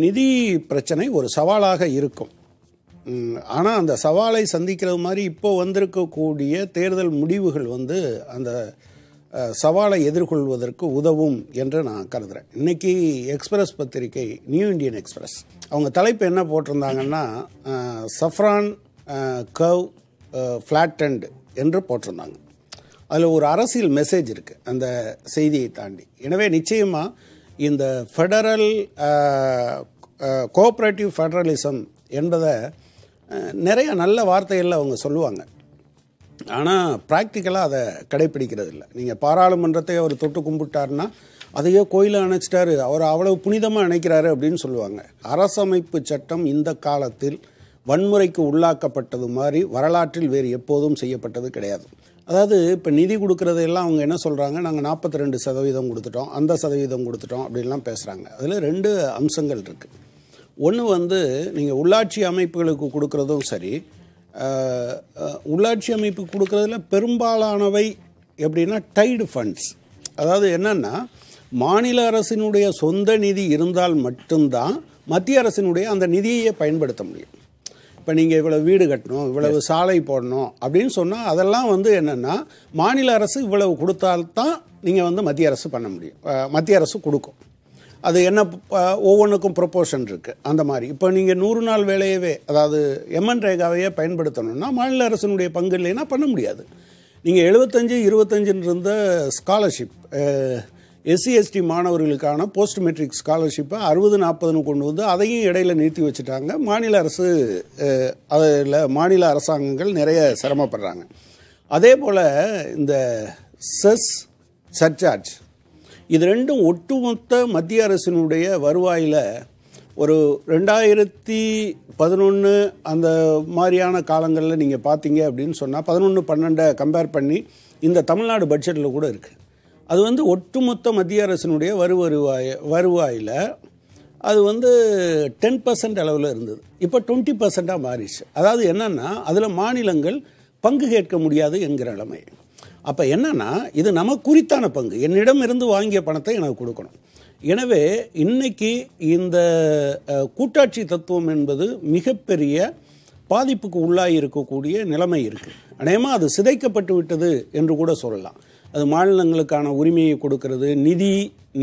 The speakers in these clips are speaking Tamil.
நிதி பிரச்சனை ஒரு சவாலாக இருக்கும் ஆனால் அந்த சவாலை சந்திக்கிறது மாதிரி இப்போ வந்திருக்கக்கூடிய தேர்தல் முடிவுகள் வந்து அந்த சவாலை எதிர்கொள்வதற்கு உதவும் என்று நான் கருதுகிறேன் இன்றைக்கி எக்ஸ்பிரஸ் பத்திரிகை நியூ இண்டியன் எக்ஸ்பிரஸ் அவங்க தலைப்பு என்ன போட்டிருந்தாங்கன்னா சஃப்ரான் கவ் ஃப்ளாட்டண்ட் என்று போட்டிருந்தாங்க அதில் ஒரு அரசியல் மெசேஜ் இருக்குது அந்த செய்தியை தாண்டி எனவே நிச்சயமாக இந்த ஃபெடரல் கோஆப்ரேட்டிவ் ஃபெடரலிசம் என்பதை நிறைய நல்ல வார்த்தைகளில் அவங்க சொல்லுவாங்க ஆனால் ப்ராக்டிக்கலாக அதை கடைப்பிடிக்கிறது இல்லை நீங்கள் பாராளுமன்றத்தை அவர் தொட்டு கும்பிட்டார்னா அதையோ கோயிலில் அணைச்சிட்டாரு அவர் அவ்வளவு புனிதமாக நினைக்கிறாரு அப்படின்னு சொல்லுவாங்க அரசமைப்பு சட்டம் இந்த காலத்தில் வன்முறைக்கு உள்ளாக்கப்பட்டது மாதிரி வரலாற்றில் வேறு எப்போதும் செய்யப்பட்டது கிடையாது அதாவது இப்போ நிதி கொடுக்குறதையெல்லாம் அவங்க என்ன சொல்கிறாங்க நாங்கள் நாற்பத்தி ரெண்டு சதவீதம் கொடுத்துட்டோம் அந்த சதவீதம் கொடுத்துட்டோம் அப்படின்லாம் பேசுகிறாங்க அதில் ரெண்டு அம்சங்கள் இருக்குது ஒன்று வந்து நீங்கள் உள்ளாட்சி அமைப்புகளுக்கு கொடுக்குறதும் சரி உள்ளாட்சி அமைப்பு கொடுக்குறதுல பெரும்பாலானவை எப்படின்னா டைடு ஃபண்ட்ஸ் அதாவது என்னென்னா மாநில அரசினுடைய சொந்த நிதி இருந்தால் மட்டும்தான் மத்திய அரசினுடைய அந்த நிதியை பயன்படுத்த முடியும் இப்போ நீங்கள் இவ்வளோ வீடு கட்டணும் இவ்வளவு சாலை போடணும் அப்படின்னு சொன்னால் அதெல்லாம் வந்து என்னென்னா மாநில அரசு இவ்வளவு கொடுத்தால்தான் நீங்கள் வந்து மத்திய அரசு பண்ண முடியும் மத்திய அரசு கொடுக்கும் அது என்ன ஒவ்வொன்றுக்கும் ப்ரொப்போஷன் இருக்குது அந்த மாதிரி இப்போ நீங்கள் நூறு நாள் வேலையவே அதாவது எம்என் ரேகாவையே பயன்படுத்தணும்னா மாநில அரசினுடைய பங்கு இல்லைன்னா பண்ண முடியாது நீங்கள் எழுபத்தஞ்சு இருபத்தஞ்சுன்னு இருந்த ஸ்காலர்ஷிப் எஸ்சி எஸ்டி e மாணவர்களுக்கான போஸ்ட் மெட்ரிக் ஸ்காலர்ஷிப்பை அறுபது நாற்பதுன்னு கொண்டு வந்து அதையும் இடையில நிறுத்தி வச்சுட்டாங்க மாநில அரசு அதில் மாநில அரசாங்கங்கள் நிறைய சிரமப்படுறாங்க அதே போல் இந்த செஸ் சர்ச்சார்ஜ் இது ரெண்டும் ஒட்டுமொத்த மத்திய அரசினுடைய வருவாயில் ஒரு ரெண்டாயிரத்தி பதினொன்று அந்த மாதிரியான காலங்களில் நீங்கள் பார்த்தீங்க அப்படின்னு சொன்னால் பதினொன்று பன்னெண்டை கம்பேர் பண்ணி இந்த தமிழ்நாடு பட்ஜெட்டில் கூட இருக்குது அது வந்து ஒட்டுமொத்த மத்திய அரசினுடைய வரு வருவாய் வருவாயில் அது வந்து டென் பர்சன்ட் அளவில் இருந்தது இப்போ டுவெண்ட்டி பர்சண்ட்டாக மாறிச்சு அதாவது என்னென்னா அதில் மாநிலங்கள் பங்கு கேட்க முடியாது என்கிற நிலைமை அப்போ என்னென்னா இது நம்ம குறித்தான பங்கு என்னிடம் இருந்து வாங்கிய பணத்தை எனக்கு கொடுக்கணும் எனவே இன்னைக்கு இந்த கூட்டாட்சி தத்துவம் என்பது மிகப்பெரிய பாதிப்புக்கு உள்ளாகி இருக்கக்கூடிய நிலைமை இருக்குது அநேகமாக அது சிதைக்கப்பட்டு விட்டது என்று கூட சொல்லலாம் அது மாநிலங்களுக்கான உரிமையை கொடுக்கிறது நிதி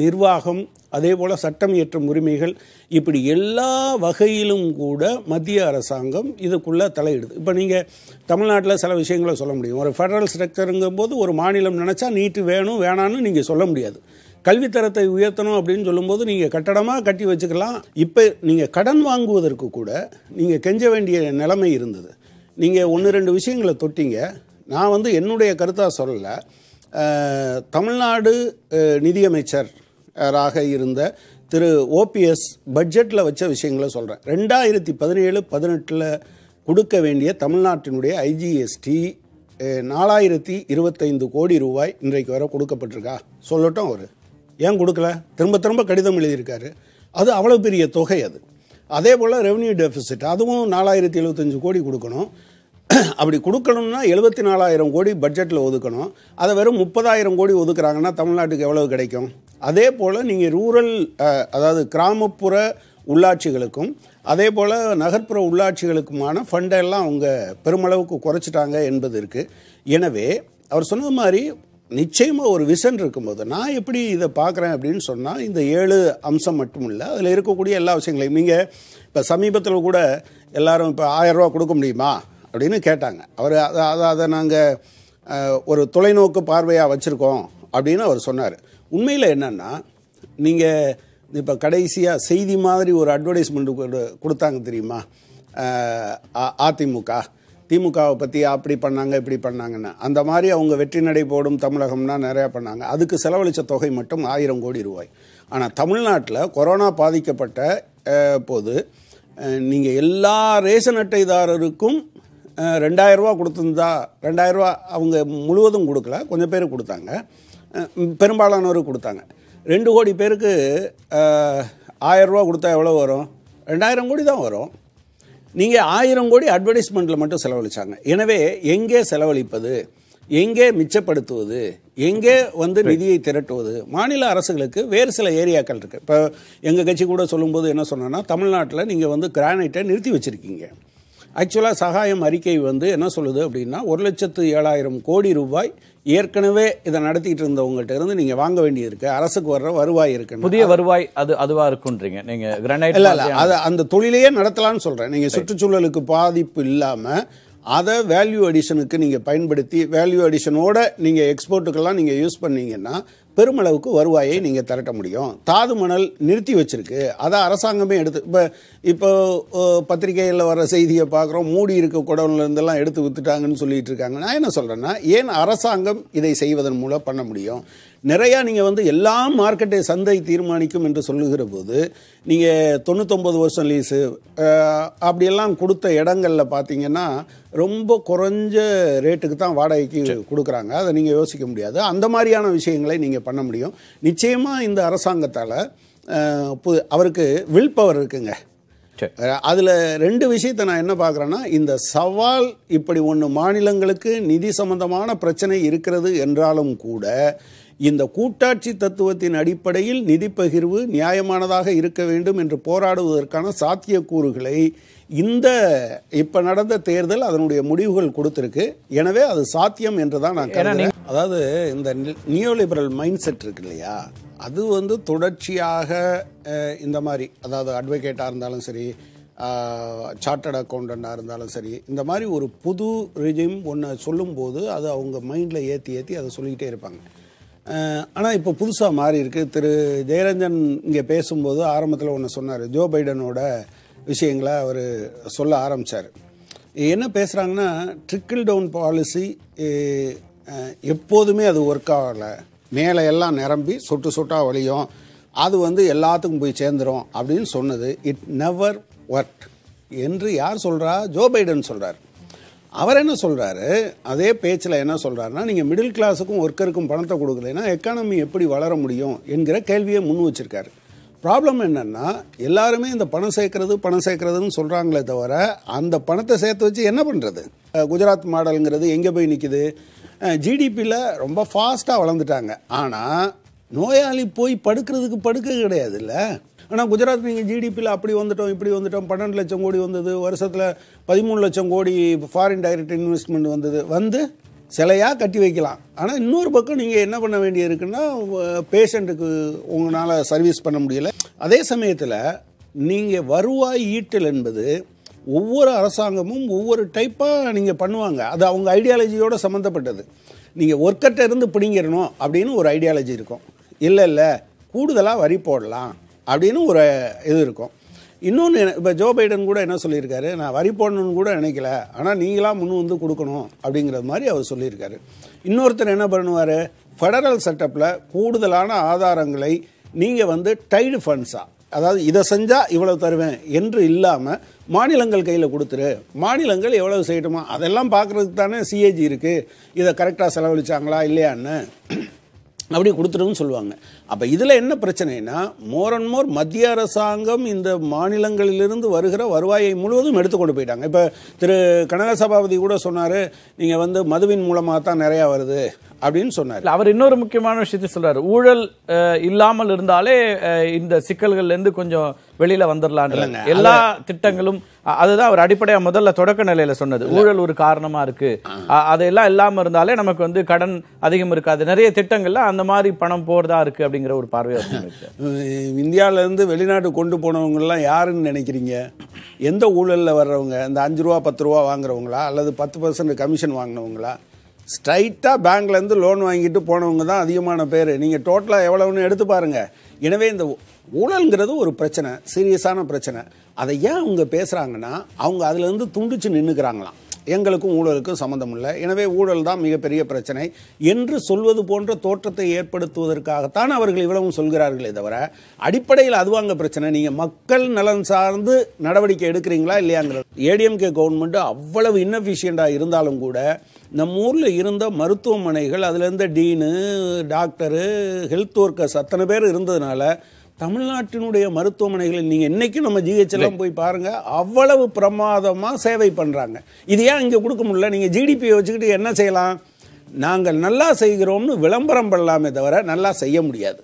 நிர்வாகம் அதே போல் சட்டம் இயற்றும் உரிமைகள் இப்படி எல்லா வகையிலும் கூட மத்திய அரசாங்கம் இதுக்குள்ளே தலையிடுது இப்போ நீங்கள் தமிழ்நாட்டில் சில விஷயங்களை சொல்ல முடியும் ஒரு ஃபெடரல் ஸ்ட்ரக்சருங்கும் போது ஒரு மாநிலம் நினச்சா நீட்டு வேணும் வேணான்னு நீங்கள் சொல்ல முடியாது கல்வித்தரத்தை உயர்த்தணும் அப்படின்னு சொல்லும்போது நீங்கள் கட்டடமாக கட்டி வச்சுக்கலாம் இப்போ நீங்கள் கடன் வாங்குவதற்கு கூட நீங்கள் கெஞ்ச வேண்டிய நிலைமை இருந்தது நீங்கள் ஒன்று ரெண்டு விஷயங்களை தொட்டிங்க நான் வந்து என்னுடைய கருத்தாக சொல்லலை தமிழ்நாடு நிதியமைச்சர் ராக இருந்த திரு ஓபிஎஸ் பட்ஜெட்டில் வச்ச விஷயங்களை சொல்கிறேன் ரெண்டாயிரத்தி பதினேழு பதினெட்டில் கொடுக்க வேண்டிய தமிழ்நாட்டினுடைய ஐஜிஎஸ்டி நாலாயிரத்தி இருபத்தைந்து கோடி ரூபாய் இன்றைக்கு வர கொடுக்கப்பட்டிருக்கா சொல்லட்டும் அவர் ஏன் கொடுக்கல திரும்ப திரும்ப கடிதம் எழுதியிருக்காரு அது அவ்வளோ பெரிய தொகை அது அதே போல் ரெவன்யூ டெபிசிட் அதுவும் நாலாயிரத்தி எழுபத்தஞ்சு கோடி கொடுக்கணும் அப்படி கொடுக்கணும்னா எழுபத்தி நாலாயிரம் கோடி பட்ஜெட்டில் ஒதுக்கணும் அதை வெறும் முப்பதாயிரம் கோடி ஒதுக்குறாங்கன்னா தமிழ்நாட்டுக்கு எவ்வளவு கிடைக்கும் அதே போல் நீங்கள் ரூரல் அதாவது கிராமப்புற உள்ளாட்சிகளுக்கும் அதே போல் நகர்ப்புற உள்ளாட்சிகளுக்குமான ஃபண்டெல்லாம் அவங்க பெருமளவுக்கு குறைச்சிட்டாங்க என்பது இருக்குது எனவே அவர் சொன்னது மாதிரி நிச்சயமாக ஒரு விஷன் இருக்கும்போது நான் எப்படி இதை பார்க்குறேன் அப்படின்னு சொன்னால் இந்த ஏழு அம்சம் மட்டும் இல்லை அதில் இருக்கக்கூடிய எல்லா விஷயங்களையும் நீங்கள் இப்போ சமீபத்தில் கூட எல்லாரும் இப்போ ஆயிரம் ரூபா கொடுக்க முடியுமா அப்படின்னு கேட்டாங்க அவர் அதை அதை நாங்கள் ஒரு தொலைநோக்கு பார்வையாக வச்சுருக்கோம் அப்படின்னு அவர் சொன்னார் உண்மையில் என்னென்னா நீங்கள் இப்போ கடைசியாக செய்தி மாதிரி ஒரு அட்வர்டைஸ்மெண்ட்டு கொடுத்தாங்க தெரியுமா அதிமுக திமுகவை பற்றி அப்படி பண்ணாங்க இப்படி பண்ணாங்கன்னு அந்த மாதிரி அவங்க வெற்றி நடை போடும் தமிழகம்னா நிறையா பண்ணாங்க அதுக்கு செலவழித்த தொகை மட்டும் ஆயிரம் கோடி ரூபாய் ஆனால் தமிழ்நாட்டில் கொரோனா பாதிக்கப்பட்ட போது நீங்கள் எல்லா ரேஷன் அட்டைதாரருக்கும் ரெண்டாயிரரூவா கொடுத்துருந்தா ரெண்டாயிரரூவா அவங்க முழுவதும் கொடுக்கல கொஞ்சம் பேர் கொடுத்தாங்க பெரும்பாலானவர் கொடுத்தாங்க ரெண்டு கோடி பேருக்கு ஆயரூவா கொடுத்தா எவ்வளோ வரும் ரெண்டாயிரம் கோடி தான் வரும் நீங்கள் ஆயிரம் கோடி அட்வர்டைஸ்மெண்ட்டில் மட்டும் செலவழித்தாங்க எனவே எங்கே செலவழிப்பது எங்கே மிச்சப்படுத்துவது எங்கே வந்து நிதியை திரட்டுவது மாநில அரசுகளுக்கு வேறு சில ஏரியாக்கள் இருக்குது இப்போ எங்கள் கட்சி கூட சொல்லும்போது என்ன சொன்னோன்னா தமிழ்நாட்டில் நீங்கள் வந்து கிரானைட்டை நிறுத்தி வச்சுருக்கீங்க ஆக்சுவலாக சகாயம் அறிக்கை வந்து என்ன சொல்லுது அப்படின்னா ஒரு லட்சத்து ஏழாயிரம் கோடி ரூபாய் ஏற்கனவே இதை நடத்திட்டு இருந்தவங்கள்ட்ட இருந்து நீங்கள் வாங்க வேண்டியிருக்கு அரசுக்கு வர்ற வருவாய் இருக்கு புதிய வருவாய் அது அதுவாக இருக்குன்றீங்க நீங்கள் கிரானைட் இல்லை இல்ல அந்த தொழிலையே நடத்தலாம்னு சொல்கிறேன் நீங்கள் சுற்றுச்சூழலுக்கு பாதிப்பு இல்லாமல் அதை வேல்யூ அடிஷனுக்கு நீங்கள் பயன்படுத்தி வேல்யூ அடிஷனோட நீங்கள் எக்ஸ்போர்ட்டுக்கெல்லாம் நீங்கள் யூஸ் பண்ணீங்கன்னா பெருமளவுக்கு வருவாயை நீங்கள் திரட்ட முடியும் தாது மணல் நிறுத்தி வச்சிருக்கு அதை அரசாங்கமே எடுத்து இப்போ இப்போ பத்திரிகையில் வர செய்தியை பார்க்குறோம் மூடி இருக்க குடவுன்லேருந்தெல்லாம் எடுத்து வித்துட்டாங்கன்னு சொல்லிட்டு இருக்காங்க நான் என்ன சொல்கிறேன்னா ஏன் அரசாங்கம் இதை செய்வதன் மூலம் பண்ண முடியும் நிறையா நீங்கள் வந்து எல்லா மார்க்கெட்டை சந்தை தீர்மானிக்கும் என்று சொல்லுகிற போது நீங்கள் தொண்ணூத்தொம்பது வருஷம் லீஸு அப்படியெல்லாம் கொடுத்த இடங்களில் பார்த்தீங்கன்னா ரொம்ப குறைஞ்ச ரேட்டுக்கு தான் வாடகைக்கு கொடுக்குறாங்க அதை நீங்கள் யோசிக்க முடியாது அந்த மாதிரியான விஷயங்களை நீங்கள் பண்ண முடியும் நிச்சயமாக இந்த அரசாங்கத்தால் அவருக்கு வில் பவர் இருக்குங்க அதில் ரெண்டு விஷயத்தை நான் என்ன பார்க்குறேன்னா இந்த சவால் இப்படி ஒன்று மாநிலங்களுக்கு நிதி சம்பந்தமான பிரச்சனை இருக்கிறது என்றாலும் கூட இந்த கூட்டாட்சி தத்துவத்தின் அடிப்படையில் நிதி பகிர்வு நியாயமானதாக இருக்க வேண்டும் என்று போராடுவதற்கான சாத்தியக்கூறுகளை இந்த இப்போ நடந்த தேர்தல் அதனுடைய முடிவுகள் கொடுத்துருக்கு எனவே அது சாத்தியம் என்று தான் நான் கேட்குறேன் அதாவது இந்த நியோலிபரல் மைண்ட் செட் இருக்கு இல்லையா அது வந்து தொடர்ச்சியாக இந்த மாதிரி அதாவது அட்வொகேட்டாக இருந்தாலும் சரி சார்ட்டர்ட் அக்கௌண்டண்ட்டாக இருந்தாலும் சரி இந்த மாதிரி ஒரு புது ரிஜிம் ஒன்று சொல்லும்போது அது அவங்க மைண்டில் ஏற்றி ஏற்றி அதை சொல்லிக்கிட்டே இருப்பாங்க ஆனால் இப்போ புதுசாக மாறி இருக்கு திரு ஜெயரஞ்சன் இங்கே பேசும்போது ஆரம்பத்தில் ஒன்று சொன்னார் ஜோ பைடனோட விஷயங்களை அவர் சொல்ல ஆரம்பித்தார் என்ன பேசுகிறாங்கன்னா ட்ரிக்கிள் டவுன் பாலிசி எப்போதுமே அது ஒர்க் ஆகலை மேலே எல்லாம் நிரம்பி சொட்டு சொட்டாக வழியும் அது வந்து எல்லாத்துக்கும் போய் சேர்ந்துடும் அப்படின்னு சொன்னது இட் நெவர் ஒர்க் என்று யார் சொல்கிறா ஜோ பைடன் சொல்கிறார் அவர் என்ன சொல்கிறாரு அதே பேச்சில் என்ன சொல்கிறாருன்னா நீங்கள் மிடில் கிளாஸுக்கும் ஒர்க்கருக்கும் பணத்தை கொடுக்கலைன்னா எக்கானமி எப்படி வளர முடியும் என்கிற கேள்வியை முன் வச்சுருக்காரு ப்ராப்ளம் என்னென்னா எல்லாருமே இந்த பணம் சேர்க்கறது பணம் சேர்க்கறதுன்னு சொல்கிறாங்களே தவிர அந்த பணத்தை சேர்த்து வச்சு என்ன பண்ணுறது குஜராத் மாடலுங்கிறது எங்கே போய் நிற்கிது ஜிடிபியில் ரொம்ப ஃபாஸ்ட்டாக வளர்ந்துட்டாங்க ஆனால் நோயாளி போய் படுக்கிறதுக்கு படுக்க கிடையாதுல்ல ஆனால் குஜராத் நீங்கள் ஜிடிபியில் அப்படி வந்துட்டோம் இப்படி வந்துட்டோம் பன்னெண்டு லட்சம் கோடி வந்தது வருஷத்தில் பதிமூணு லட்சம் கோடி ஃபாரின் டைரக்ட் இன்வெஸ்ட்மெண்ட் வந்தது வந்து சிலையாக கட்டி வைக்கலாம் ஆனால் இன்னொரு பக்கம் நீங்கள் என்ன பண்ண வேண்டியது இருக்குன்னா பேஷண்ட்டுக்கு உங்களால் சர்வீஸ் பண்ண முடியல அதே சமயத்தில் நீங்கள் வருவாய் ஈட்டல் என்பது ஒவ்வொரு அரசாங்கமும் ஒவ்வொரு டைப்பாக நீங்கள் பண்ணுவாங்க அது அவங்க ஐடியாலஜியோடு சம்மந்தப்பட்டது நீங்கள் ஒர்க்கர்கிட்ட இருந்து பிடிங்கிடணும் அப்படின்னு ஒரு ஐடியாலஜி இருக்கும் இல்லை இல்லை கூடுதலாக வரி போடலாம் அப்படின்னு ஒரு இது இருக்கும் இன்னொன்று இப்போ ஜோ பைடன் கூட என்ன சொல்லியிருக்காரு நான் வரி போடணும்னு கூட நினைக்கல ஆனால் நீங்களாம் முன் வந்து கொடுக்கணும் அப்படிங்கிற மாதிரி அவர் சொல்லியிருக்காரு இன்னொருத்தர் என்ன பண்ணுவார் ஃபெடரல் செட்டப்பில் கூடுதலான ஆதாரங்களை நீங்கள் வந்து டைடு ஃபண்ட்ஸாக அதாவது இதை செஞ்சால் இவ்வளோ தருவேன் என்று இல்லாமல் மாநிலங்கள் கையில் கொடுத்துரு மாநிலங்கள் எவ்வளவு செய்யட்டுமா அதெல்லாம் பார்க்குறதுக்கு தானே சிஏஜி இருக்குது இதை கரெக்டாக செலவழிச்சாங்களா இல்லையான்னு அப்படி கொடுத்துருன்னு சொல்லுவாங்க அப்போ இதில் என்ன பிரச்சனைனா மோர் அண்ட் மோர் மத்திய அரசாங்கம் இந்த மாநிலங்களிலிருந்து வருகிற வருவாயை முழுவதும் எடுத்துக்கொண்டு போயிட்டாங்க இப்போ திரு கனக சபாபதி கூட சொன்னார் நீங்கள் வந்து மதுவின் மூலமாக தான் நிறையா வருது அப்படின்னு சொன்னார் அவர் இன்னொரு முக்கியமான விஷயத்தை சொல்றாரு ஊழல் இல்லாமல் இருந்தாலே இந்த சிக்கல்கள்ல இருந்து கொஞ்சம் வெளியில வந்துடலாம் எல்லா திட்டங்களும் அதுதான் அவர் அடிப்படையா முதல்ல தொடக்க நிலையில சொன்னது ஊழல் ஒரு காரணமா இருக்கு அதெல்லாம் இல்லாம இருந்தாலே நமக்கு வந்து கடன் அதிகம் இருக்காது நிறைய திட்டங்கள்ல அந்த மாதிரி பணம் போறதா இருக்கு அப்படிங்கிற ஒரு பார்வையாக இந்தியாவில இருந்து வெளிநாடு கொண்டு போனவங்க எல்லாம் யாருன்னு நினைக்கிறீங்க எந்த ஊழல்ல வர்றவங்க இந்த அஞ்சு ரூபா பத்து ரூபா வாங்குறவங்களா அல்லது பத்து பர்சன்ட் கமிஷன் வாங்கினவங்களா ஸ்ட்ரைட்டாக பேங்க்லேருந்து லோன் வாங்கிட்டு போனவங்க தான் அதிகமான பேர் நீங்கள் டோட்டலாக எவ்வளோன்னு எடுத்து பாருங்கள் எனவே இந்த ஊழல்ங்கிறது ஒரு பிரச்சனை சீரியஸான பிரச்சனை அதை ஏன் அவங்க பேசுகிறாங்கன்னா அவங்க அதுலேருந்து துண்டிச்சு நின்றுக்கிறாங்களாம் எங்களுக்கும் ஊழலுக்கும் சம்மந்தம் இல்லை எனவே ஊழல் தான் மிகப்பெரிய பிரச்சனை என்று சொல்வது போன்ற தோற்றத்தை ஏற்படுத்துவதற்காகத்தான் அவர்கள் இவ்வளவும் சொல்கிறார்களே தவிர அடிப்படையில் அதுவாங்க பிரச்சனை நீங்கள் மக்கள் நலன் சார்ந்து நடவடிக்கை எடுக்கிறீங்களா இல்லையாங்கிறது ஏடிஎம்கே கவர்மெண்ட் அவ்வளவு இன்னஃபிஷியண்டாக இருந்தாலும் கூட நம்ம ஊரில் இருந்த மருத்துவமனைகள் அதில் டீனு டாக்டரு ஹெல்த் ஒர்க்கர்ஸ் அத்தனை பேர் இருந்ததுனால தமிழ்நாட்டினுடைய மருத்துவமனைகளில் நீங்கள் என்றைக்கும் நம்ம ஜிஹெச்லாம் போய் பாருங்கள் அவ்வளவு பிரமாதமாக சேவை பண்ணுறாங்க இது ஏன் இங்கே கொடுக்க முடியல நீங்கள் ஜிடிபியை வச்சுக்கிட்டு என்ன செய்யலாம் நாங்கள் நல்லா செய்கிறோம்னு விளம்பரம் பண்ணலாமே தவிர நல்லா செய்ய முடியாது